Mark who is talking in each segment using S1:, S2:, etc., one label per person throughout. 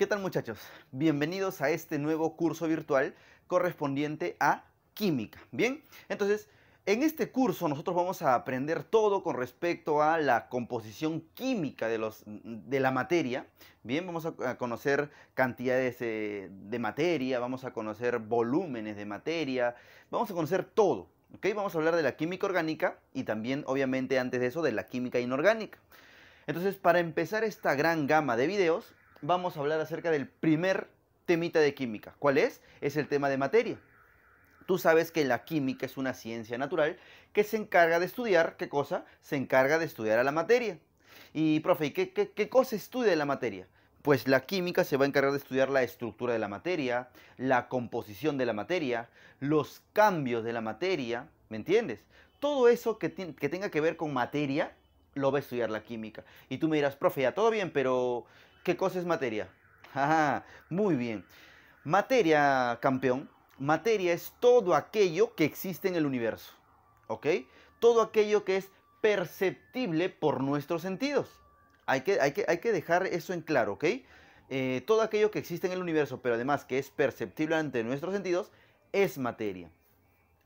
S1: ¿Qué tal muchachos? Bienvenidos a este nuevo curso virtual correspondiente a química. Bien, entonces en este curso nosotros vamos a aprender todo con respecto a la composición química de, los, de la materia. Bien, vamos a conocer cantidades de, de materia, vamos a conocer volúmenes de materia, vamos a conocer todo. ¿ok? Vamos a hablar de la química orgánica y también obviamente antes de eso de la química inorgánica. Entonces, para empezar esta gran gama de videos, vamos a hablar acerca del primer temita de química. ¿Cuál es? Es el tema de materia. Tú sabes que la química es una ciencia natural que se encarga de estudiar, ¿qué cosa? Se encarga de estudiar a la materia. Y, profe, ¿qué, qué, cosa estudia la materia? Pues la química se va a encargar de estudiar la estructura de la materia, la composición de la materia, los cambios de la materia, ¿me entiendes? Todo eso que, que tenga que ver con materia lo va a estudiar la química. Y tú me dirás, profe, ya todo bien, pero ¿Qué cosa es materia? muy bien. Materia, campeón. Materia es todo aquello que existe en el universo. ¿Ok? Todo aquello que es perceptible por nuestros sentidos. Hay que, hay que, hay que dejar eso en claro, ¿ok? Eh, todo aquello que existe en el universo, pero además que es perceptible ante nuestros sentidos, es materia.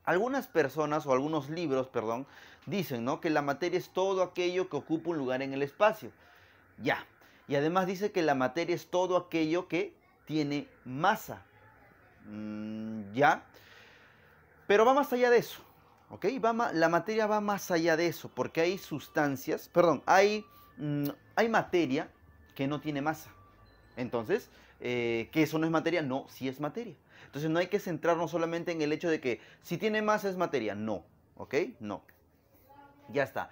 S1: Algunas personas o algunos libros, perdón, dicen ¿no? que la materia es todo aquello que ocupa un lugar en el espacio. Ya, y además dice que la materia es todo aquello que tiene masa. Mm, ¿Ya? Pero va más allá de eso. ¿Ok? la materia va más allá de eso. Porque hay sustancias, perdón, hay, mm, hay materia que no tiene masa. Entonces, eh, ¿que eso no es materia? No, sí es materia. Entonces no hay que centrarnos solamente en el hecho de que si tiene masa es materia. No. ¿Ok? No. Ya está.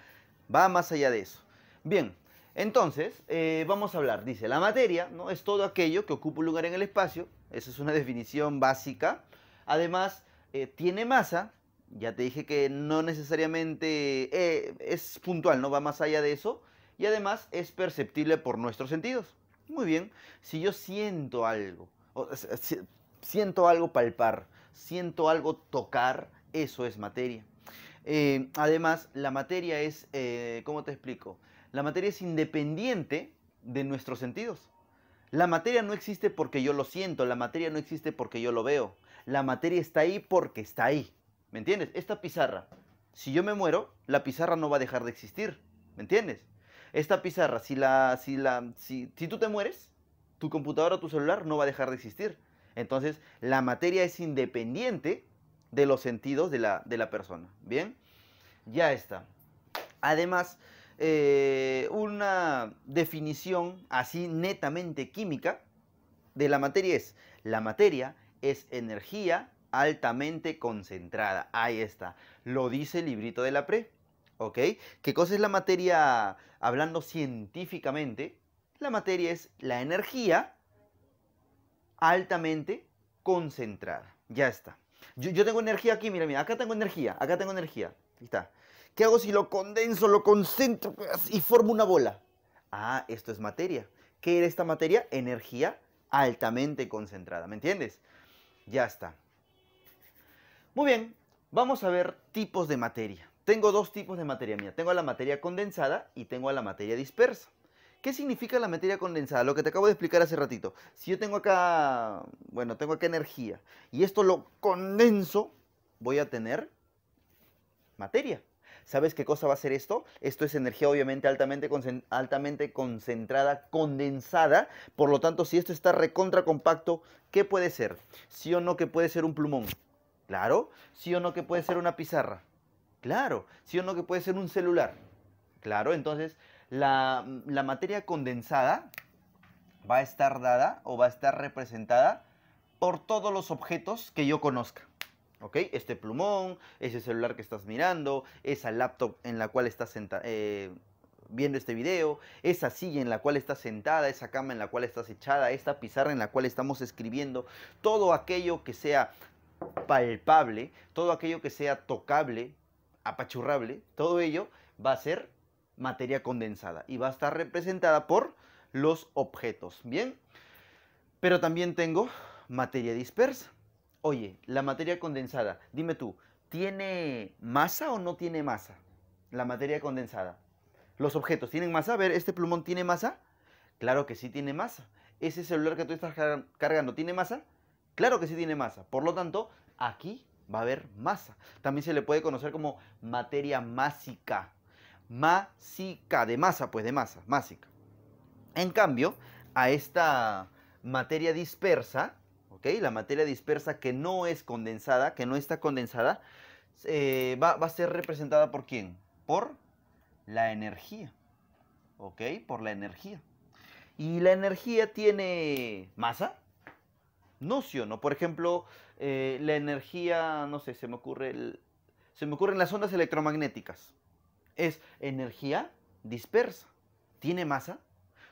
S1: Va más allá de eso. Bien, entonces, eh, vamos a hablar, dice, la materia ¿no? es todo aquello que ocupa un lugar en el espacio, esa es una definición básica. Además, eh, tiene masa, ya te dije que no necesariamente eh, es puntual, no va más allá de eso, y además es perceptible por nuestros sentidos. Muy bien, si yo siento algo, siento algo palpar, siento algo tocar, eso es materia. además, la materia es, ¿cómo te explico? La materia es independiente de nuestros sentidos. La materia no existe porque yo lo siento, la materia no existe porque yo lo veo. La materia está ahí porque está ahí. ¿Me entiendes? Esta pizarra, si yo me muero, la pizarra no va a dejar de existir. ¿Me entiendes? Esta pizarra, si la si la si, tú te mueres, tu computadora o tu celular no va a dejar de existir. Entonces, la materia es independiente de los sentidos de la, de la persona. ¿Bien? Ya está. Además, eh, una definición así netamente química de la materia es, la materia es energía altamente concentrada. Ahí está, lo dice el librito de la pre. ¿Ok? ¿Qué cosa es la materia hablando científicamente? La materia es la energía altamente concentrada. Ya está. Yo, tengo energía aquí, mira, mira, acá tengo energía, acá tengo energía. está. ¿Qué hago si lo condenso, lo concentro y formo una bola? Ah, esto es materia. ¿Qué era esta materia? Energía altamente concentrada, ¿me entiendes? Ya está. Muy bien, vamos a ver tipos de materia. Tengo dos tipos de materia mía. Tengo a la materia condensada y tengo a la materia dispersa. ¿Qué significa la materia condensada? Lo que te acabo de explicar hace ratito. Si yo tengo acá, bueno, tengo acá energía y esto lo condenso, voy a tener materia. ¿Sabes qué cosa va a ser esto? Esto es energía obviamente altamente, altamente concentrada, condensada. Por lo tanto, si esto está recontra compacto, ¿qué puede ser? ¿Sí o no que puede ser un plumón? Claro. ¿Sí o no que puede ser una pizarra? Claro. ¿Sí o no que puede ser un celular? Claro. Entonces, la, la materia condensada va a estar dada o va a estar representada por todos los objetos que yo conozca. Este plumón, ese celular que estás mirando, esa laptop en la cual estás eh, viendo este video, esa silla en la cual estás sentada, esa cama en la cual estás echada, esta pizarra en la cual estamos escribiendo, todo aquello que sea palpable, todo aquello que sea tocable, apachurrable, todo ello va a ser materia condensada y va a estar representada por los objetos, ¿bien? Pero también tengo materia dispersa. Oye, la materia condensada, dime tú, ¿tiene masa o no tiene masa? La materia condensada. ¿Los objetos tienen masa? A ver, ¿este plumón tiene masa? Claro que sí tiene masa. ¿Ese celular que tú estás cargando tiene masa? Claro que sí tiene masa. Por lo tanto, aquí va a haber masa. También se le puede conocer como materia másica. Másica, de masa, pues de masa, másica. En cambio, a esta materia dispersa, la materia dispersa que no es condensada, que no está condensada, eh, va, a ser representada por quién? Por la energía, ¿ok? Por la energía. ¿Y la energía tiene masa? No, no. Por ejemplo, eh, la energía, no sé, se me ocurre, el, se me ocurren las ondas electromagnéticas. Es energía dispersa. ¿Tiene masa?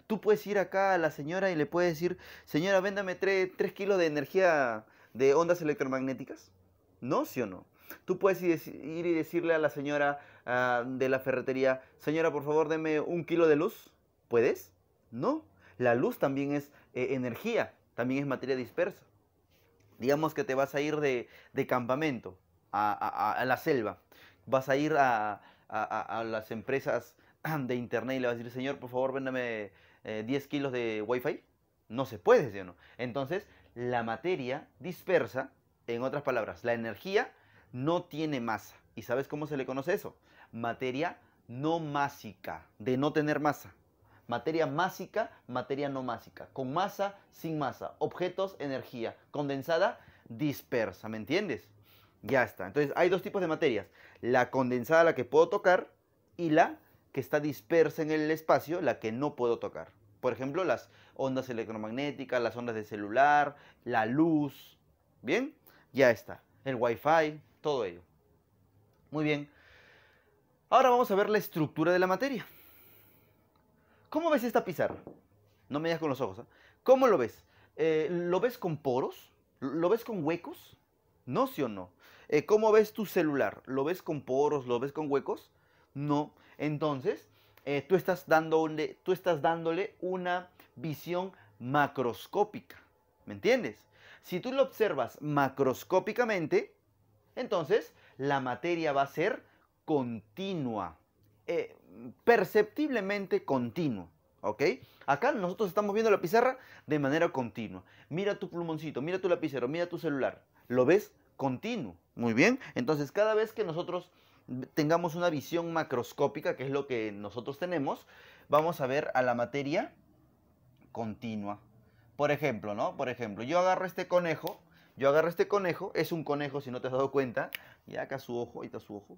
S1: Tú puedes ir acá a la señora y le puedes decir, señora, véndame 3, kilos de energía de ondas electromagnéticas. ¿No? ¿Sí o no? Tú puedes ir y decirle a la señora ah, de la ferretería, señora, por favor, deme un kilo de luz. ¿Puedes? No. La luz también es eh, energía, también es materia dispersa. Digamos que te vas a ir de, campamento a, la selva. Vas a ir a, a, las empresas de internet y le vas a decir, señor, por favor, véndame 10 eh, kilos de Wi-Fi? No se puede, decir, o no? Entonces, la materia dispersa, en otras palabras, la energía no tiene masa. ¿Y sabes cómo se le conoce eso? Materia no másica, de no tener masa. Materia másica, materia no másica. Con masa, sin masa. Objetos, energía. Condensada, dispersa. ¿Me entiendes? Ya está. Entonces hay dos tipos de materias. La condensada, la que puedo tocar, y la que está dispersa en el espacio, la que no puedo tocar. Por ejemplo, las ondas electromagnéticas, las ondas de celular, la luz. ¿Bien? Ya está. El Wi-Fi, todo ello. Muy bien. Ahora vamos a ver la estructura de la materia. ¿Cómo ves esta pizarra? No me digas con los ojos. ¿ah? ¿Cómo lo ves? Eh, ¿Lo ves con poros? ¿Lo ves con huecos? No, sí o no. Eh, ¿Cómo ves tu celular? ¿Lo ves con poros? ¿Lo ves con huecos? No. Entonces, eh, tú, estás dándole, tú estás dándole una visión macroscópica. ¿Me entiendes? Si tú lo observas macroscópicamente, entonces la materia va a ser continua, eh, perceptiblemente continua. ¿Ok? Acá nosotros estamos viendo la pizarra de manera continua. Mira tu plumoncito, mira tu lapicero, mira tu celular. ¿Lo ves? Continuo. Muy bien. Entonces, cada vez que nosotros tengamos una visión macroscópica, que es lo que nosotros tenemos, vamos a ver a la materia continua. Por ejemplo, ¿no? Por ejemplo, yo agarro este conejo, yo agarro este conejo, es un conejo si no te has dado cuenta, y acá su ojo, ahí está su ojo.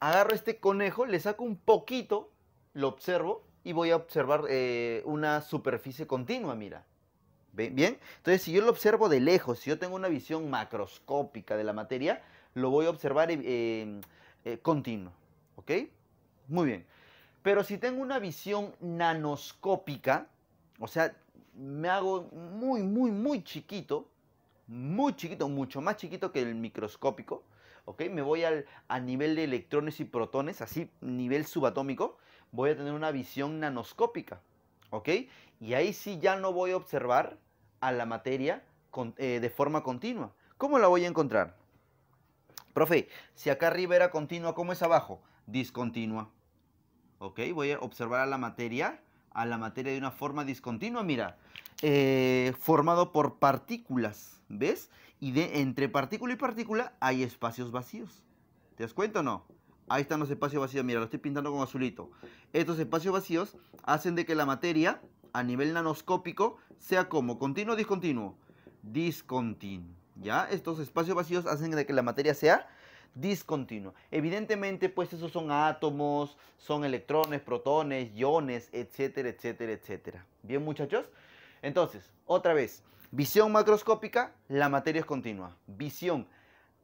S1: Agarro este conejo, le saco un poquito, lo observo y voy a observar eh, una superficie continua, mira. ¿Bien? Entonces, si yo lo observo de lejos, si yo tengo una visión macroscópica de la materia, lo voy a observar eh, eh, continuo. ¿Ok? Muy bien. Pero si tengo una visión nanoscópica, o sea, me hago muy, muy, muy chiquito, muy chiquito, mucho más chiquito que el microscópico, ¿ok? Me voy al, a nivel de electrones y protones, así, nivel subatómico, voy a tener una visión nanoscópica, ¿ok? Y ahí sí ya no voy a observar a la materia eh, de forma continua. ¿Cómo la voy a encontrar? Profe, si acá arriba era continua, ¿cómo es abajo? Discontinua. ¿Ok? Voy a observar a la materia, a la materia de una forma discontinua, mira, eh, formado por partículas, ¿ves? Y de entre partícula y partícula hay espacios vacíos. ¿Te das cuenta o no? Ahí están los espacios vacíos, mira, lo estoy pintando con azulito. Estos espacios vacíos hacen de que la materia a nivel nanoscópico sea como continuo o discontinuo. Discontinuo. ¿Ya? Estos espacios vacíos hacen de que la materia sea discontinua. Evidentemente, pues esos son átomos, son electrones, protones, iones, etcétera, etcétera, etcétera. ¿Bien, muchachos? Entonces, otra vez, visión macroscópica, la materia es continua. Visión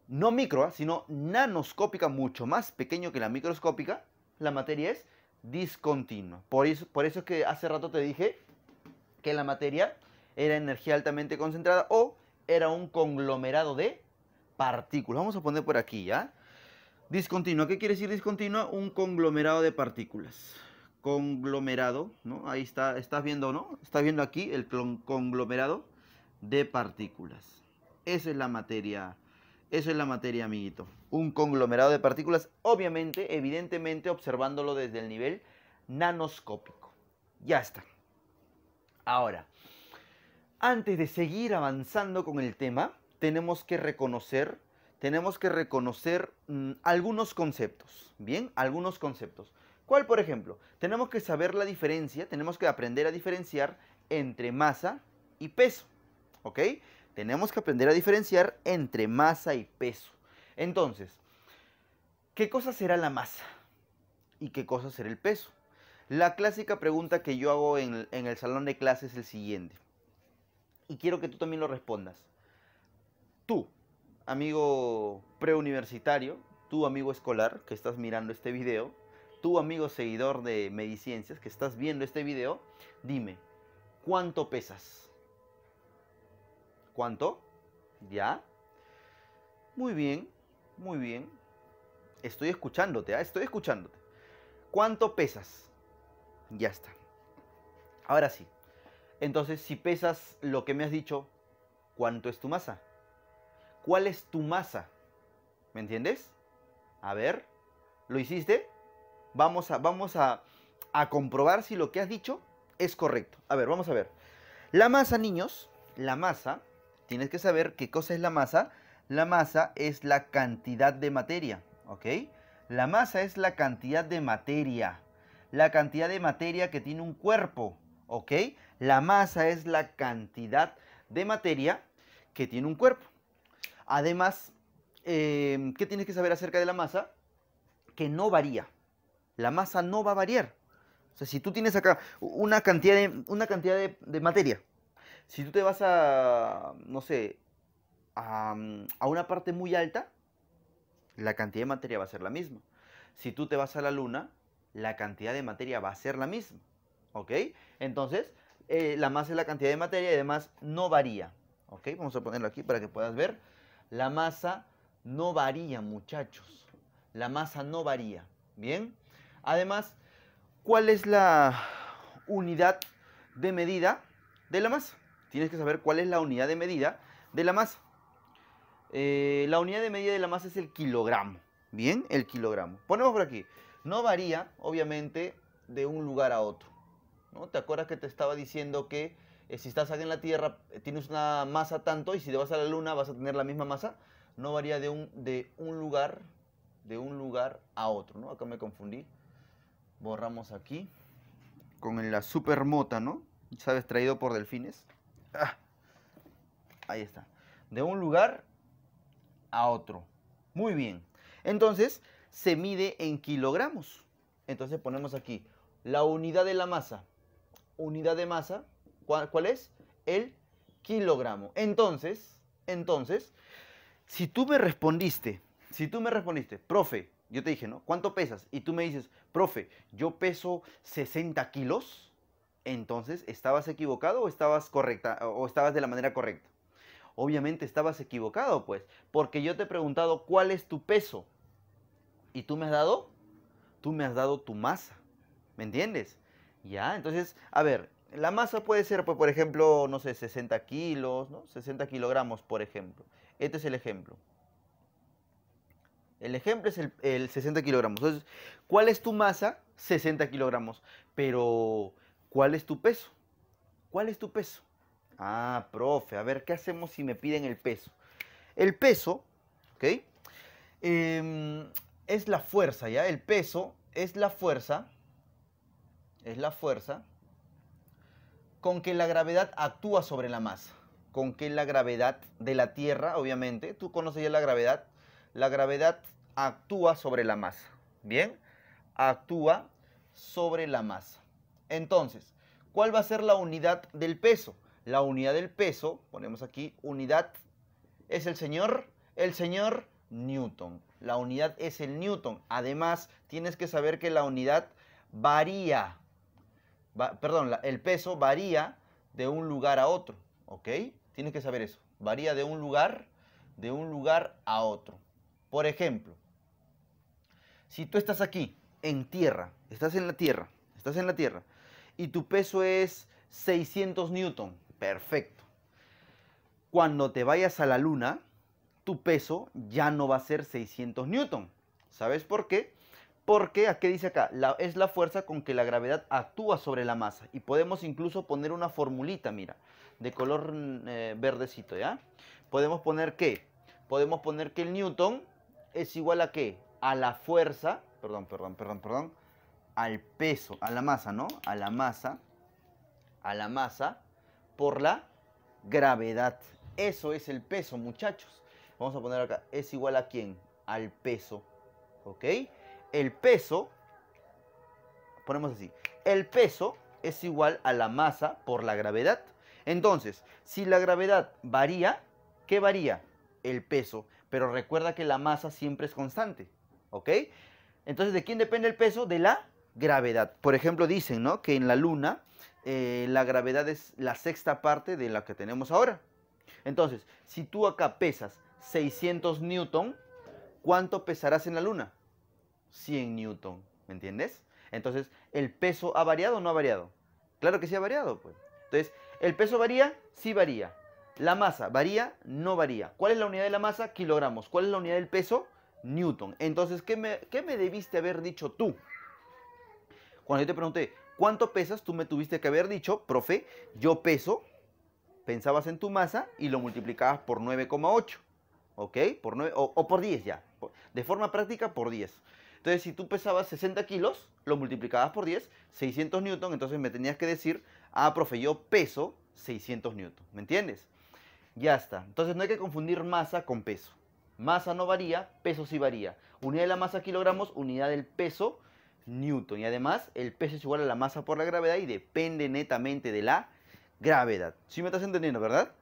S1: no micro, ¿ah? sino nanoscópica, mucho más pequeño que la microscópica, la materia es discontinua. Por eso, por eso es que hace rato te dije que la materia era energía altamente concentrada o era un conglomerado de partículas. Vamos a poner por aquí, ¿ya? Discontinua. ¿Qué quiere decir discontinua? Un conglomerado de partículas. Conglomerado, ¿no? Ahí está, estás viendo, ¿no? Estás viendo aquí el conglomerado de partículas. Esa es la materia, esa es la materia, amiguito. Un conglomerado de partículas, obviamente, evidentemente, observándolo desde el nivel nanoscópico. Ya está. Ahora, antes de seguir avanzando con el tema, tenemos que reconocer, tenemos que reconocer mm, algunos conceptos, ¿bien? Algunos conceptos. ¿Cuál, por ejemplo? Tenemos que saber la diferencia, tenemos que aprender a diferenciar entre masa y peso, ¿ok? Tenemos que aprender a diferenciar entre masa y peso. Entonces, ¿qué cosa será la masa? ¿Y qué cosa será el peso? La clásica pregunta que yo hago en, en el salón de clases es el siguiente y quiero que tú también lo respondas. Tú, amigo preuniversitario, tú amigo escolar que estás mirando este video, tú amigo seguidor de Mediciencias que estás viendo este video, dime, ¿cuánto pesas? ¿Cuánto? ¿Ya? Muy bien, muy bien. Estoy escuchándote, ¿ah? estoy escuchándote. ¿Cuánto pesas? Ya está. Ahora sí, entonces, si pesas lo que me has dicho, ¿cuánto es tu masa? ¿Cuál es tu masa? ¿Me entiendes? A ver, ¿lo hiciste? Vamos a, vamos a, comprobar si lo que has dicho es correcto. A ver, vamos a ver. La masa, niños, la masa, tienes que saber qué cosa es la masa. La masa es la cantidad de materia, ¿ok? La masa es la cantidad de materia. La cantidad de materia que tiene un cuerpo, ¿ok? La masa es la cantidad de materia que tiene un cuerpo. Además, em, ¿qué tienes que saber acerca de la masa? Que no varía. La masa no va a variar. O sea, si tú tienes acá una cantidad de, una cantidad de, materia, si tú te vas a, no sé, a una parte muy alta, la cantidad de materia va a ser la misma. Si tú te vas a la luna, la cantidad de materia va a ser la misma. ¿Ok? Entonces, eh, la masa es la cantidad de materia y además no varía. ¿Ok? Vamos a ponerlo aquí para que puedas ver. La masa no varía, muchachos. La masa no varía. ¿Bien? Además, ¿cuál es la unidad de medida de la masa? Tienes que saber cuál es la unidad de medida de la masa. Eh, la unidad de medida de la masa es el kilogramo. ¿Bien? El kilogramo. Ponemos por aquí. No varía, obviamente, de un lugar a otro. ¿no? ¿Te acuerdas que te estaba diciendo que eh, si estás aquí en la Tierra eh, tienes una masa tanto y si te vas a la Luna vas a tener la misma masa? No varía de un, de un lugar de un lugar a otro, ¿no? Acá me confundí. Borramos aquí con la supermota, ¿no? ¿Sabes? Traído por delfines. Ah. ahí está. De un lugar a otro. Muy bien. Entonces, se mide en kilogramos. Entonces ponemos aquí la unidad de la masa unidad de masa, ¿cuál, es? El kilogramo. Entonces, entonces, si tú me respondiste, si tú me respondiste, profe, yo te dije, ¿no? ¿Cuánto pesas? Y tú me dices, profe, yo peso 60 kilos. Entonces, ¿estabas equivocado o estabas correcta o estabas de la manera correcta? Obviamente estabas equivocado, pues, porque yo te he preguntado cuál es tu peso y tú me has dado, tú me has dado tu masa, ¿me entiendes? Ya, entonces, a ver, la masa puede ser, pues, por ejemplo, no sé, 60 kilos, ¿no? 60 kilogramos, por ejemplo. Este es el ejemplo. El ejemplo es el, 60 kilogramos. Entonces, ¿cuál es tu masa? 60 kilogramos. Pero, ¿cuál es tu peso? ¿Cuál es tu peso? Ah, profe, a ver, ¿qué hacemos si me piden el peso? El peso, ¿ok? Em, es la fuerza, ¿ya? El peso es la fuerza es la fuerza con que la gravedad actúa sobre la masa, con que la gravedad de la Tierra, obviamente, tú conoces ya la gravedad, la gravedad actúa sobre la masa, ¿bien? Actúa sobre la masa. Entonces, ¿cuál va a ser la unidad del peso? La unidad del peso, ponemos aquí unidad, es el señor, el señor Newton. La unidad es el Newton. Además, tienes que saber que la unidad varía, perdón, el peso varía de un lugar a otro, ¿ok? Tienes que saber eso. Varía de un lugar, de un lugar a otro. Por ejemplo, si tú estás aquí, en tierra, estás en la tierra, estás en la tierra, y tu peso es 600 newton, perfecto. Cuando te vayas a la luna, tu peso ya no va a ser 600 newton. ¿Sabes por qué? Porque, ¿a qué dice acá? es la fuerza con que la gravedad actúa sobre la masa. Y podemos incluso poner una formulita, mira, de color mm, eh, verdecito, ¿ya? Podemos poner que, podemos poner que el Newton es igual a qué? A la fuerza, perdón, perdón, perdón, perdón, al peso, a la masa, ¿no? A la masa, a la masa por la gravedad. Eso es el peso, muchachos. Vamos a poner acá, es igual a quién? Al peso, ¿ok? el peso, ponemos así, el peso es igual a la masa por la gravedad. Entonces, si la gravedad varía, ¿qué varía? El peso. Pero recuerda que la masa siempre es constante, ¿ok? Entonces, ¿de quién depende el peso? De la gravedad. Por ejemplo, dicen, ¿no? Que en la Luna eh, la gravedad es la sexta parte de la que tenemos ahora. Entonces, si tú acá pesas 600 newton, ¿cuánto pesarás en la Luna? 100 newton, ¿me entiendes? Entonces, ¿el peso ha variado o no ha variado? Claro que sí ha variado, pues. Entonces, ¿el peso varía? Sí varía. ¿La masa varía? No varía. ¿Cuál es la unidad de la masa? Kilogramos. ¿Cuál es la unidad del peso? Newton. Entonces, ¿qué me, debiste haber dicho tú? Cuando yo te pregunté, ¿cuánto pesas? Tú me tuviste que haber dicho, profe, yo peso, pensabas en tu masa y lo multiplicabas por 9,8. ¿Ok? Por o, o por 10 ya. De forma práctica, por 10. Entonces, si tú pesabas 60 kilos, lo multiplicabas por 10, 600 newton, entonces me tenías que decir, ah, profe, yo peso 600 newton, ¿me entiendes? Ya está. Entonces no hay que confundir masa con peso. Masa no varía, peso sí varía. Unidad de la masa kilogramos, unidad del peso newton. Y además el peso es igual a la masa por la gravedad y depende netamente de la gravedad. ¿Sí me estás entendiendo, verdad?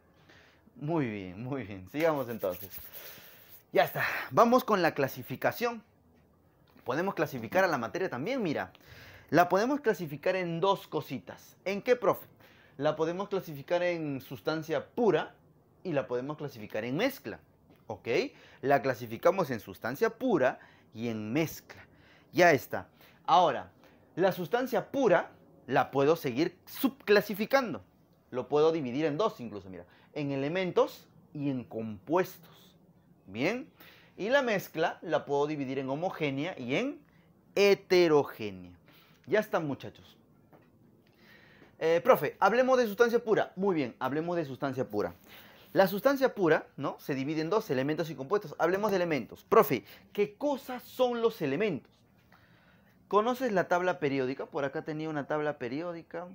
S1: Muy bien, muy bien. Sigamos entonces. Ya está. Vamos con la clasificación podemos clasificar a la materia también, mira. La podemos clasificar en dos cositas. ¿En qué, profe? La podemos clasificar en sustancia pura y la podemos clasificar en mezcla. ¿Ok? La clasificamos en sustancia pura y en mezcla. Ya está. Ahora, la sustancia pura la puedo seguir subclasificando. Lo puedo dividir en dos incluso, mira. En elementos y en compuestos. Bien. Y la mezcla la puedo dividir en homogénea y en heterogénea. Ya está, muchachos. Eh, profe, hablemos de sustancia pura. Muy bien, hablemos de sustancia pura. La sustancia pura, ¿no? Se divide en dos, elementos y compuestos. Hablemos de elementos. Profe, ¿qué cosas son los elementos? ¿Conoces la tabla periódica? Por acá tenía una tabla periódica.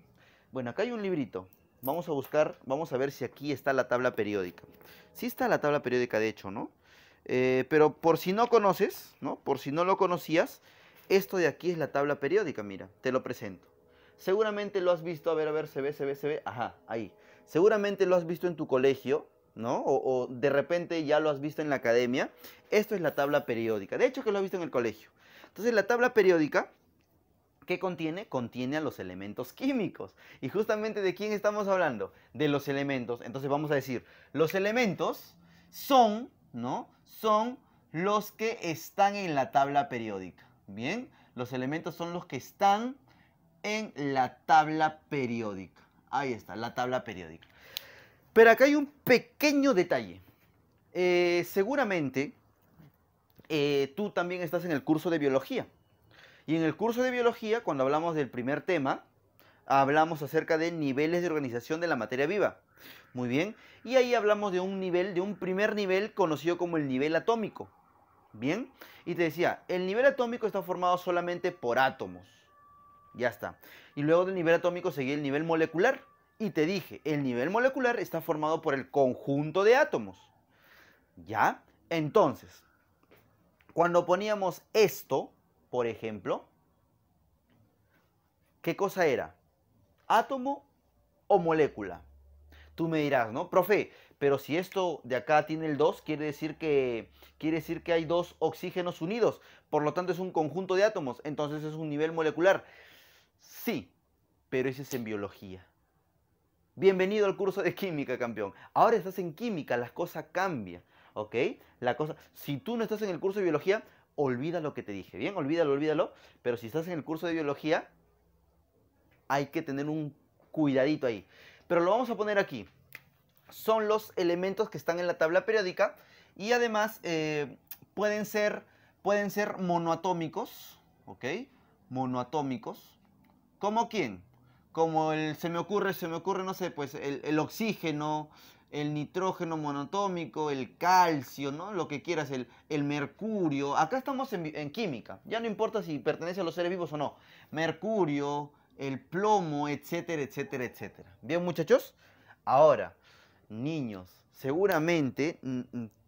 S1: Bueno, acá hay un librito. Vamos a buscar, vamos a ver si aquí está la tabla periódica. Sí está la tabla periódica, de hecho, ¿no? Eh, pero por si no conoces, ¿no? Por si no lo conocías, esto de aquí es la tabla periódica, mira, te lo presento. Seguramente lo has visto, a ver, a ver, se ve, se ve, se ve, ajá, ahí. Seguramente lo has visto en tu colegio, ¿no? O, o, de repente ya lo has visto en la academia. Esto es la tabla periódica. De hecho, que lo has visto en el colegio. Entonces, la tabla periódica, ¿qué contiene? Contiene a los elementos químicos. Y justamente de quién estamos hablando? De los elementos. Entonces, vamos a decir, los elementos son ¿no? Son los que están en la tabla periódica. Bien, los elementos son los que están en la tabla periódica. Ahí está, la tabla periódica. Pero acá hay un pequeño detalle. Eh, seguramente eh, tú también estás en el curso de biología. Y en el curso de biología, cuando hablamos del primer tema, hablamos acerca de niveles de organización de la materia viva. Muy bien. Y ahí hablamos de un nivel, de un primer nivel conocido como el nivel atómico. Bien. Y te decía, el nivel atómico está formado solamente por átomos. Ya está. Y luego del nivel atómico seguía el nivel molecular. Y te dije, el nivel molecular está formado por el conjunto de átomos. ¿Ya? Entonces, cuando poníamos esto, por ejemplo, ¿qué cosa era? ¿Átomo o molécula? Tú me dirás, ¿no? Profe, pero si esto de acá tiene el 2, quiere decir que quiere decir que hay dos oxígenos unidos, por lo tanto es un conjunto de átomos, entonces es un nivel molecular. Sí, pero ese es en biología. Bienvenido al curso de química, campeón. Ahora estás en química, las cosas cambian, ¿ok? La cosa, si tú no estás en el curso de biología, olvida lo que te dije, ¿bien? Olvídalo, olvídalo, pero si estás en el curso de biología, hay que tener un cuidadito ahí pero lo vamos a poner aquí. Son los elementos que están en la tabla periódica y además eh, pueden, ser, pueden ser monoatómicos, ¿ok? Monoatómicos. ¿Como quién? Como el se me ocurre, se me ocurre, no sé, pues el, oxígeno, el nitrógeno monoatómico, el calcio, ¿no? Lo que quieras, el, el mercurio. Acá estamos en, química. Ya no importa si pertenece a los seres vivos o no. Mercurio, el plomo, etcétera, etcétera, etcétera. Bien, muchachos. Ahora, niños, seguramente,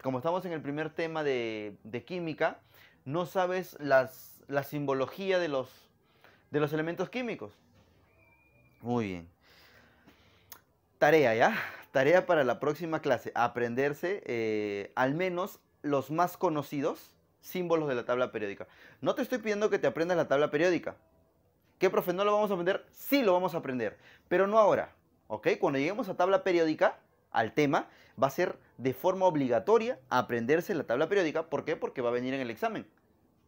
S1: como estamos en el primer tema de, química, no sabes las, la simbología de los, elementos químicos. Muy bien. Tarea, ¿ya? Tarea para la próxima clase. Aprenderse eh, al menos los más conocidos símbolos de la tabla periódica. No te estoy pidiendo que te aprendas la tabla periódica. ¿Qué, profe? ¿No lo vamos a aprender? Sí lo vamos a aprender, pero no ahora. ¿Ok? Cuando lleguemos a tabla periódica, al tema, va a ser de forma obligatoria aprenderse la tabla periódica. ¿Por qué? Porque va a venir en el examen.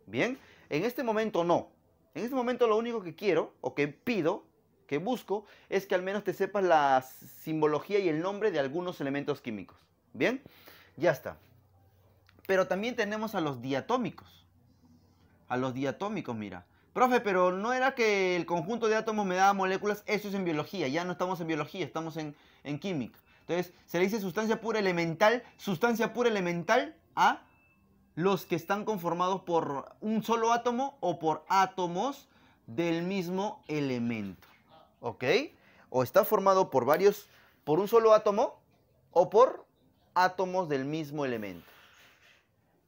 S1: Bien, en este momento no. En este momento lo único que quiero o que pido, que busco, es que al menos te sepas la simbología y el nombre de algunos elementos químicos. Bien, ya está. Pero también tenemos a los diatómicos. A los diatómicos, mira. Profe, pero no era que el conjunto de átomos me daba moléculas, eso es en biología, ya no estamos en biología, estamos en, química. Entonces, se le dice sustancia pura elemental, sustancia pura elemental a los que están conformados por un solo átomo o por átomos del mismo elemento. ¿Ok? O está formado por varios, por un solo átomo o por átomos del mismo elemento.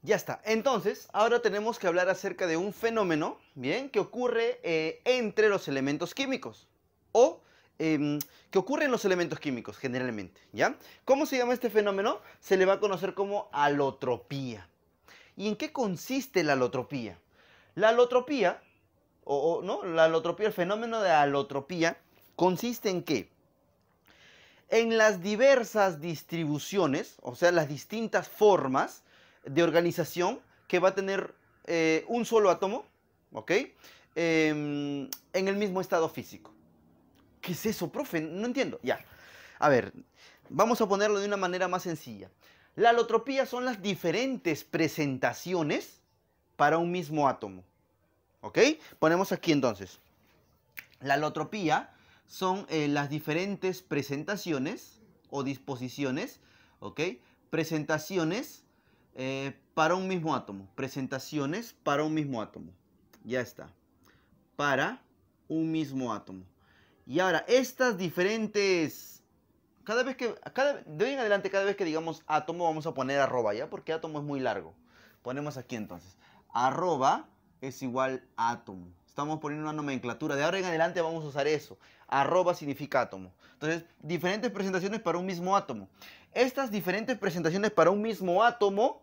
S1: Ya está. Entonces, ahora tenemos que hablar acerca de un fenómeno, ¿bien? Que ocurre eh, entre los elementos químicos. O em, que ocurre en los elementos químicos, generalmente, ¿ya? ¿Cómo se llama este fenómeno? Se le va a conocer como alotropía. ¿Y en qué consiste la alotropía? La alotropía, o, o ¿no? La alotropía, el fenómeno de alotropía, consiste en qué? En las diversas distribuciones, o sea, las distintas formas, de organización que va a tener eh, un solo átomo, ¿ok? Em, en el mismo estado físico. ¿Qué es eso, profe? No entiendo. Ya. A ver, vamos a ponerlo de una manera más sencilla. La alotropía son las diferentes presentaciones para un mismo átomo. ¿Ok? Ponemos aquí entonces. La alotropía son eh, las diferentes presentaciones o disposiciones, ¿ok? Presentaciones eh, para un mismo átomo. Presentaciones para un mismo átomo. Ya está. Para un mismo átomo. Y ahora, estas diferentes... Cada vez que... de hoy en adelante, cada vez que digamos átomo, vamos a poner arroba, ¿ya? Porque átomo es muy largo. Ponemos aquí entonces. Arroba es igual átomo. Estamos poniendo una nomenclatura. De ahora en adelante vamos a usar eso. Arroba significa átomo. Entonces, diferentes presentaciones para un mismo átomo. Estas diferentes presentaciones para un mismo átomo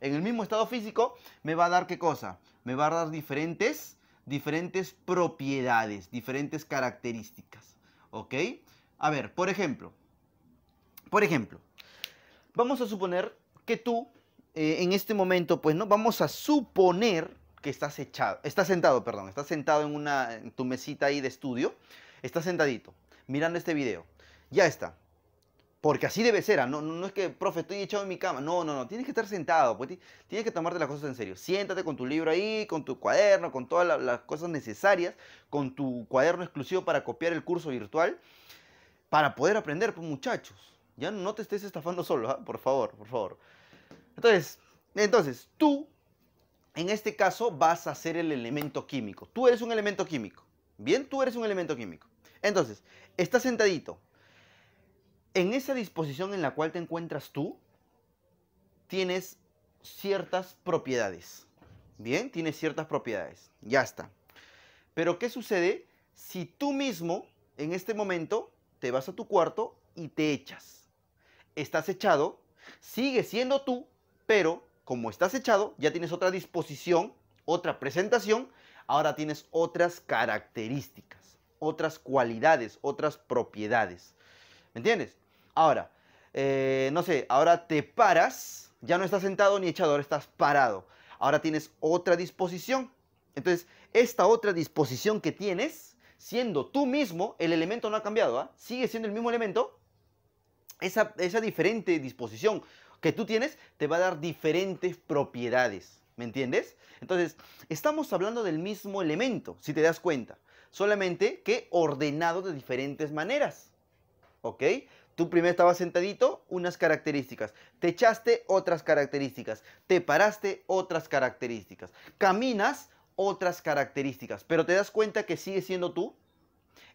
S1: en el mismo estado físico, me va a dar qué cosa? Me va a dar diferentes, diferentes propiedades, diferentes características. ¿Ok? A ver, por ejemplo, por ejemplo, vamos a suponer que tú, eh, en este momento, pues, ¿no? Vamos a suponer que estás echado, estás sentado, perdón, estás sentado en, una, en tu mesita ahí de estudio, estás sentadito, mirando este video. Ya está, porque así debe ser, ah, no, no es que, profe, estoy echado en mi cama. No, no, no, tienes que estar sentado, pues, tienes que tomarte las cosas en serio. Siéntate con tu libro ahí, con tu cuaderno, con todas las cosas necesarias, con tu cuaderno exclusivo para copiar el curso virtual, para poder aprender, pues muchachos. Ya no te estés estafando solo, ¿ah? por favor, por favor. Entonces, entonces, tú, en este caso, vas a ser el elemento químico. Tú eres un elemento químico. Bien, tú eres un elemento químico. Entonces, estás sentadito, en esa disposición en la cual te encuentras tú, tienes ciertas propiedades. Bien, tienes ciertas propiedades. Ya está. Pero ¿qué sucede si tú mismo en este momento te vas a tu cuarto y te echas? Estás echado, sigue siendo tú, pero como estás echado, ya tienes otra disposición, otra presentación, ahora tienes otras características, otras cualidades, otras propiedades. ¿Me entiendes? Ahora, eh, no sé, ahora te paras, ya no estás sentado ni echado, ahora estás parado. Ahora tienes otra disposición. Entonces, esta otra disposición que tienes, siendo tú mismo, el elemento no ha cambiado, ¿ah? sigue siendo el mismo elemento, esa, esa diferente disposición que tú tienes te va a dar diferentes propiedades. ¿Me entiendes? Entonces, estamos hablando del mismo elemento, si te das cuenta. Solamente que ordenado de diferentes maneras. ¿Ok? Tú primero estabas sentadito, unas características. Te echaste, otras características. Te paraste, otras características. Caminas, otras características. Pero te das cuenta que sigue siendo tú.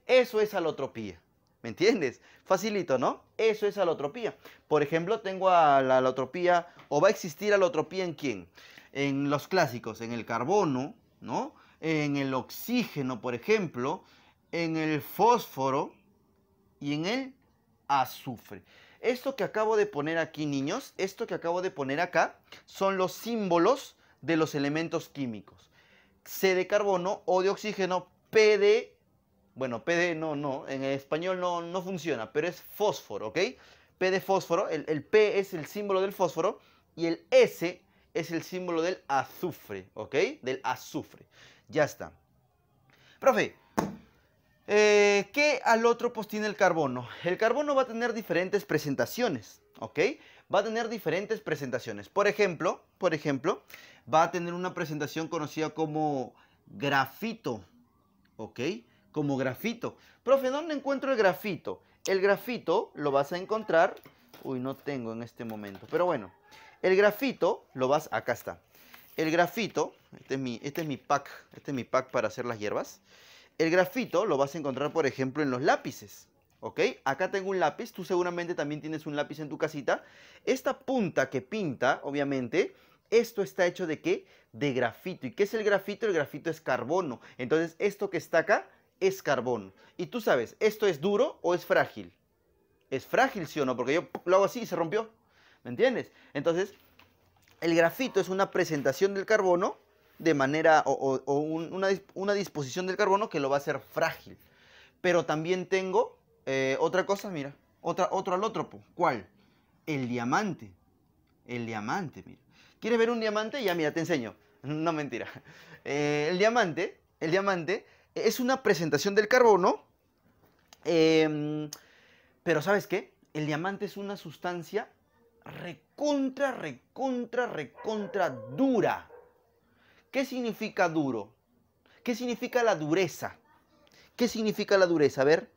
S1: Eso es alotropía. ¿Me entiendes? Facilito, ¿no? Eso es alotropía. Por ejemplo, tengo a la alotropía, o va a existir alotropía en quién? En los clásicos, en el carbono, ¿no? En el oxígeno, por ejemplo, en el fósforo y en el azufre. Esto que acabo de poner aquí, niños, esto que acabo de poner acá, son los símbolos de los elementos químicos. C de carbono, O de oxígeno, P de... Bueno, P de no, no, en español no, no funciona, pero es fósforo, ¿ok? P de fósforo, el, el P es el símbolo del fósforo y el S es el símbolo del azufre, ¿ok? Del azufre. Ya está. Profe, eh, ¿Qué al otro post tiene el carbono? El carbono va a tener diferentes presentaciones, ¿ok? Va a tener diferentes presentaciones. Por ejemplo, por ejemplo, va a tener una presentación conocida como grafito, ¿ok? Como grafito. Profe, ¿dónde encuentro el grafito? El grafito lo vas a encontrar... Uy, no tengo en este momento, pero bueno. El grafito lo vas... Acá está. El grafito, este es mi, este es mi pack, este es mi pack para hacer las hierbas. El grafito lo vas a encontrar, por ejemplo, en los lápices. ¿Ok? Acá tengo un lápiz, tú seguramente también tienes un lápiz en tu casita. Esta punta que pinta, obviamente, esto está hecho de qué? De grafito. ¿Y qué es el grafito? El grafito es carbono. Entonces, esto que está acá es carbono. Y tú sabes, ¿esto es duro o es frágil? Es frágil, sí o no, porque yo lo hago así y se rompió. ¿Me entiendes? Entonces, el grafito es una presentación del carbono de manera o, una, disposición del carbono que lo va a hacer frágil. Pero también tengo eh, otra cosa, mira, otra, otro alótropo. ¿Cuál? El diamante. El diamante, mira. ¿Quieres ver un diamante? Ya, mira, te enseño. No mentira. Eh, el diamante, el diamante es una presentación del carbono. Em, pero ¿sabes qué? El diamante es una sustancia recontra, recontra, recontra dura. ¿Qué significa duro? ¿Qué significa la dureza? ¿Qué significa la dureza? A ver,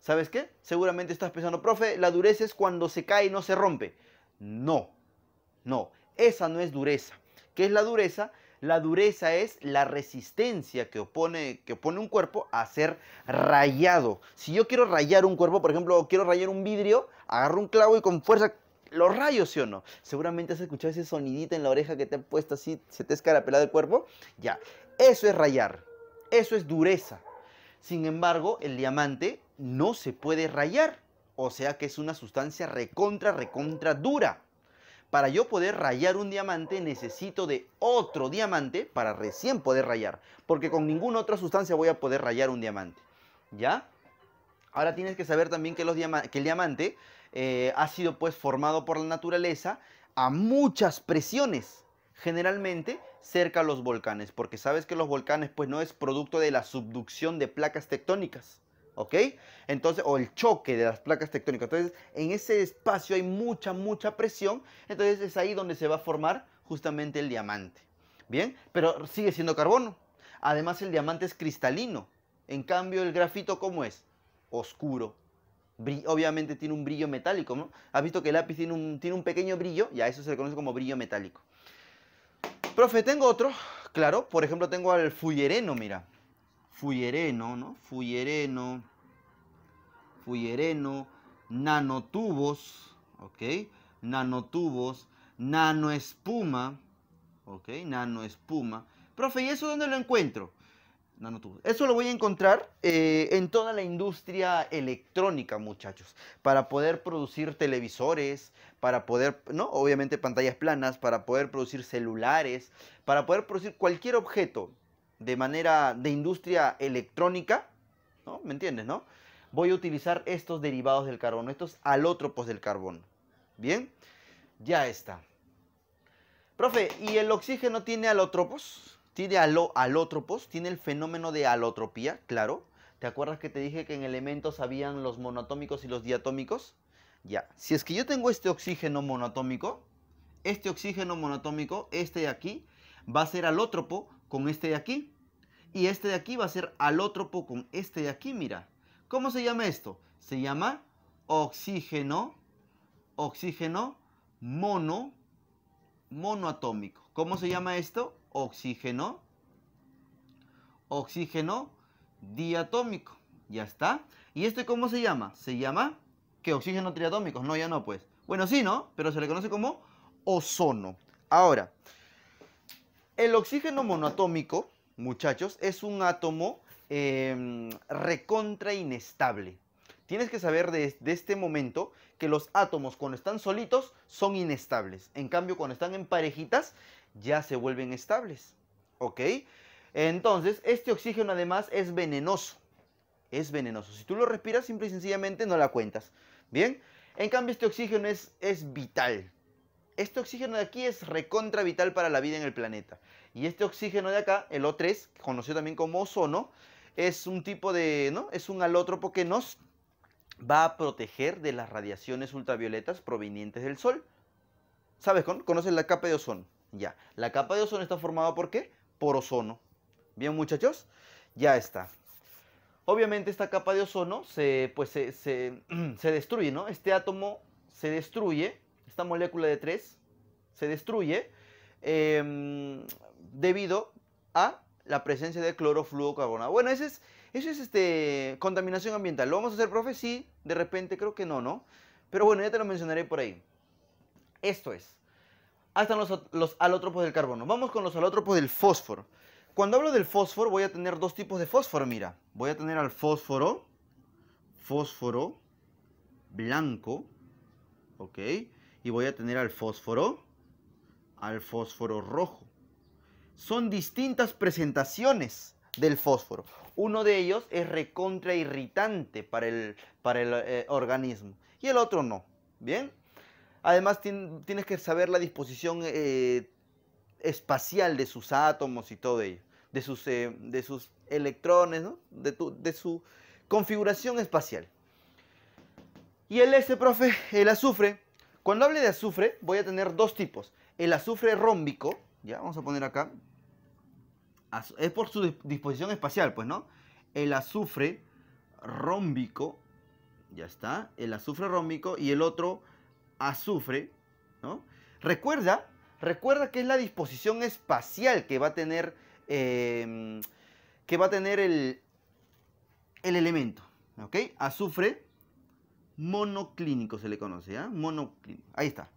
S1: ¿sabes qué? Seguramente estás pensando, profe, la dureza es cuando se cae y no se rompe. No, no, esa no es dureza. ¿Qué es la dureza? La dureza es la resistencia que opone, que opone un cuerpo a ser rayado. Si yo quiero rayar un cuerpo, por ejemplo, quiero rayar un vidrio, agarro un clavo y con fuerza los rayos, ¿sí o no? Seguramente has escuchado ese sonidito en la oreja que te ha puesto así, se te ha escarapelado el cuerpo. Ya, eso es rayar, eso es dureza. Sin embargo, el diamante no se puede rayar, o sea que es una sustancia recontra, recontra dura. Para yo poder rayar un diamante necesito de otro diamante para recién poder rayar, porque con ninguna otra sustancia voy a poder rayar un diamante. ¿Ya? Ahora tienes que saber también que el diamante eh, ha sido pues formado por la naturaleza a muchas presiones, generalmente cerca a los volcanes, porque sabes que los volcanes pues no es producto de la subducción de placas tectónicas, ¿ok? Entonces, o el choque de las placas tectónicas. Entonces, en ese espacio hay mucha, mucha presión, entonces es ahí donde se va a formar justamente el diamante, ¿bien? Pero sigue siendo carbono. Además, el diamante es cristalino. En cambio, el grafito, ¿cómo es? Oscuro, obviamente tiene un brillo metálico, ¿no? Has visto que el lápiz tiene un, tiene un pequeño brillo y a eso se le conoce como brillo metálico. Profe, tengo otro, claro, por ejemplo tengo al fullereno, mira. Fullereno, ¿no? Fullereno, fullereno, nanotubos, ¿ok? Nanotubos, nanoespuma, ¿ok? Nanoespuma. Profe, ¿y eso dónde lo encuentro? Eso lo voy a encontrar eh, en toda la industria electrónica, muchachos, para poder producir televisores, para poder, ¿no? Obviamente pantallas planas, para poder producir celulares, para poder producir cualquier objeto de manera de industria electrónica, ¿no? ¿Me entiendes, no? Voy a utilizar estos derivados del carbono, estos alótropos del carbono. ¿Bien? Ya está. Profe, ¿y el oxígeno tiene alótropos? Tiene alo, alótropos, tiene el fenómeno de alotropía, claro. ¿Te acuerdas que te dije que en elementos habían los monatómicos y los diatómicos? Ya, si es que yo tengo este oxígeno monatómico, este oxígeno monatómico, este de aquí, va a ser alótropo con este de aquí. Y este de aquí va a ser alótropo con este de aquí, mira. ¿Cómo se llama esto? Se llama oxígeno, oxígeno mono, monoatómico. ¿Cómo se llama esto? oxígeno, oxígeno diatómico. Ya está. ¿Y este cómo se llama? Se llama que oxígeno triatómico. No, ya no, pues. Bueno, sí, ¿no? Pero se le conoce como ozono. Ahora, el oxígeno monoatómico, muchachos, es un átomo em, recontra inestable. Tienes que saber desde de este momento que los átomos cuando están solitos son inestables. En cambio, cuando están en parejitas, ya se vuelven estables. ¿Ok? Entonces, este oxígeno además es venenoso. Es venenoso. Si tú lo respiras, simple y sencillamente no la cuentas. ¿Bien? En cambio, este oxígeno es, es vital. Este oxígeno de aquí es recontra vital para la vida en el planeta. Y este oxígeno de acá, el O3, conocido también como ozono, es un tipo de, ¿no? Es un alótropo que nos va a proteger de las radiaciones ultravioletas provenientes del sol. ¿Sabes? ¿Conoces la capa de ozono? Ya, la capa de ozono está formada por qué? Por ozono. Bien, muchachos, ya está. Obviamente esta capa de ozono se, pues, se, destruye, ¿no? Este átomo se destruye, esta molécula de 3 se destruye em, debido a la presencia de clorofluorocarbona. Bueno, ese es, eso es este, contaminación ambiental. ¿Lo vamos a hacer, profe? Sí, de repente creo que no, ¿no? Pero bueno, ya te lo mencionaré por ahí. Esto es hasta los, los alótropos del carbono. Vamos con los alótropos del fósforo. Cuando hablo del fósforo, voy a tener dos tipos de fósforo, mira. Voy a tener al fósforo, fósforo blanco, ¿ok? Y voy a tener al fósforo, al fósforo rojo. Son distintas presentaciones del fósforo. Uno de ellos es recontra irritante para el, para el eh, organismo y el otro no, ¿bien? Además, tienes que saber la disposición eh, espacial de sus átomos y todo ello, de sus, eh, de sus electrones, ¿no? de, de su configuración espacial. Y el S, profe, el azufre. Cuando hable de azufre, voy a tener dos tipos. El azufre rómbico, ya vamos a poner acá, es por su disposición espacial, pues, ¿no? El azufre rómbico, ya está, el azufre rómbico y el otro azufre, ¿no? Recuerda, recuerda que es la disposición espacial que va a tener, em, que va a tener el, el elemento, ¿ok? Azufre monoclínico se le conoce, ¿ah? Monoclínico, ahí está.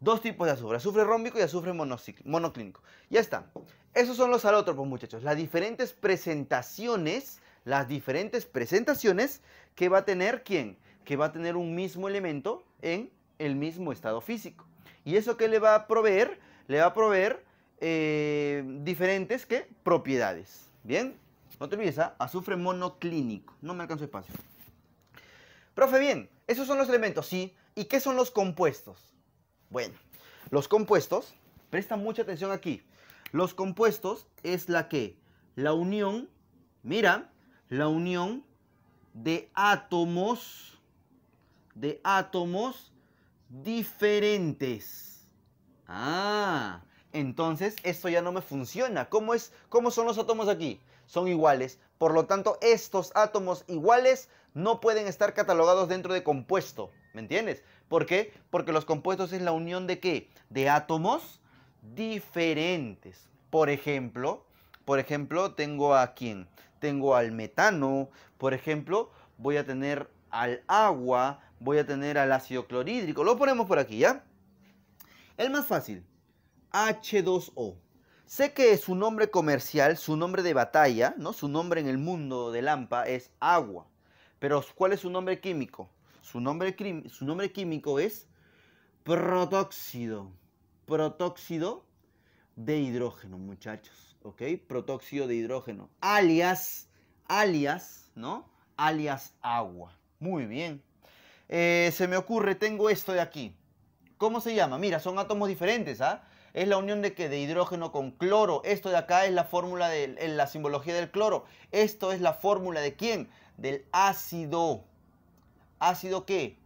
S1: Dos tipos de azufre, azufre rómbico y azufre monoclínico. Ya está. Esos son los alótropos, muchachos. Las diferentes presentaciones, las diferentes presentaciones que va a tener quién? Que va a tener un mismo elemento en el mismo estado físico. ¿Y eso qué le va a proveer? Le va a proveer eh, diferentes ¿qué? propiedades. Bien, no te olvides, ¿ah? azufre monoclínico. No me alcanzo espacio. Profe, bien, esos son los elementos, ¿sí? ¿Y qué son los compuestos? Bueno, los compuestos, presta mucha atención aquí. Los compuestos es la que, la unión, mira, la unión de átomos, de átomos diferentes. Ah, entonces esto ya no me funciona. ¿Cómo, es, ¿Cómo son los átomos aquí? Son iguales. Por lo tanto, estos átomos iguales no pueden estar catalogados dentro de compuesto. ¿Me entiendes? ¿Por qué? Porque los compuestos es la unión de qué? De átomos diferentes. Por ejemplo, por ejemplo, tengo a quién? Tengo al metano, por ejemplo, voy a tener al agua, voy a tener al ácido clorhídrico. Lo ponemos por aquí, ¿ya? El más fácil, H2O. Sé que su nombre comercial, su nombre de batalla, ¿no? Su nombre en el mundo de Lampa es agua. Pero ¿cuál es su nombre químico? Su nombre, su nombre químico es protóxido. Protóxido de hidrógeno, muchachos. ¿Ok? Protóxido de hidrógeno. Alias, alias, ¿no? Alias agua. Muy bien. Eh, se me ocurre, tengo esto de aquí. ¿Cómo se llama? Mira, son átomos diferentes, ¿ah? Es la unión de que de hidrógeno con cloro. Esto de acá es la fórmula de la simbología del cloro. Esto es la fórmula de quién? Del ácido. ¿Ácido qué?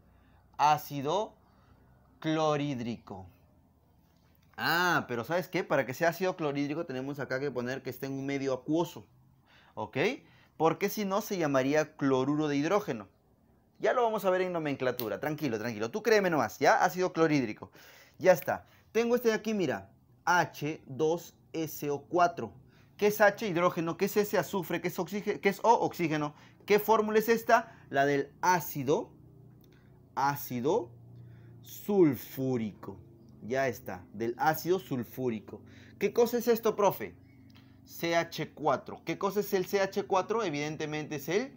S1: Ácido clorhídrico. Ah, pero ¿sabes qué? Para que sea ácido clorhídrico tenemos acá que poner que esté en un medio acuoso. ¿Ok? Porque si no se llamaría cloruro de hidrógeno. Ya lo vamos a ver en nomenclatura. Tranquilo, tranquilo. Tú créeme nomás, ¿ya? Ácido clorhídrico. Ya está. Tengo este de aquí, mira. H2SO4. ¿Qué es H? Hidrógeno. ¿Qué es S? Azufre. ¿Qué es, ¿Qué es O? Oxígeno. ¿Qué fórmula es esta? La del ácido. Ácido sulfúrico. Ya está. Del ácido sulfúrico. ¿Qué cosa es esto, profe? CH4. ¿Qué cosa es el CH4? Evidentemente es el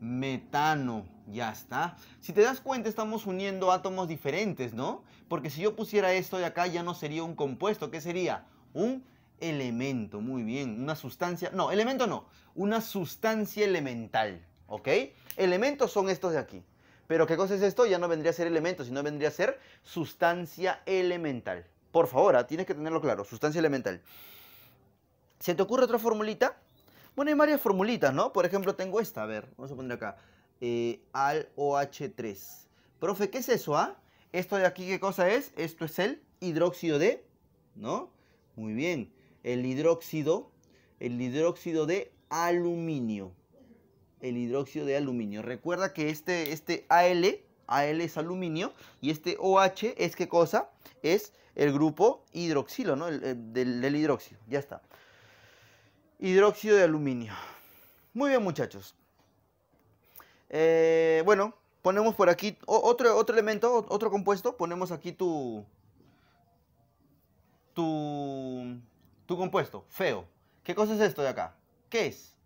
S1: metano. Ya está. Si te das cuenta, estamos uniendo átomos diferentes, ¿no? Porque si yo pusiera esto de acá, ya no sería un compuesto. ¿Qué sería? Un elemento. Muy bien. Una sustancia. No, elemento no. Una sustancia elemental. ¿Ok? Elementos son estos de aquí. Pero ¿qué cosa es esto? Ya no vendría a ser elemento, sino vendría a ser sustancia elemental. Por favor, ¿ah? tienes que tenerlo claro. Sustancia elemental. ¿Se te ocurre otra formulita? Bueno, hay varias formulitas, ¿no? Por ejemplo, tengo esta. A ver, vamos a poner acá. Eh, al OH3. Profe, ¿qué es eso? Ah? ¿Esto de aquí qué cosa es? Esto es el hidróxido de, ¿no? Muy bien, el hidróxido, el hidróxido de aluminio. El hidróxido de aluminio. Recuerda que este, este AL, AL es aluminio y este OH es qué cosa? Es el grupo hidroxilo, ¿no? del hidróxido, ya está. Hidróxido de aluminio. Muy bien muchachos, eh, bueno, ponemos por aquí otro, otro elemento, otro compuesto. Ponemos aquí tu, tu, tu compuesto, feo. ¿Qué cosa es esto de acá? ¿Qué es?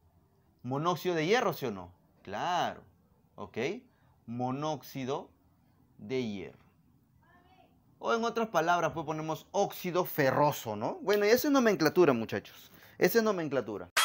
S1: Monóxido de hierro, ¿sí o no? Claro, ¿ok? Monóxido de hierro. O en otras palabras, pues ponemos óxido ferroso, ¿no? Bueno, y esa es nomenclatura, muchachos. Esa es nomenclatura.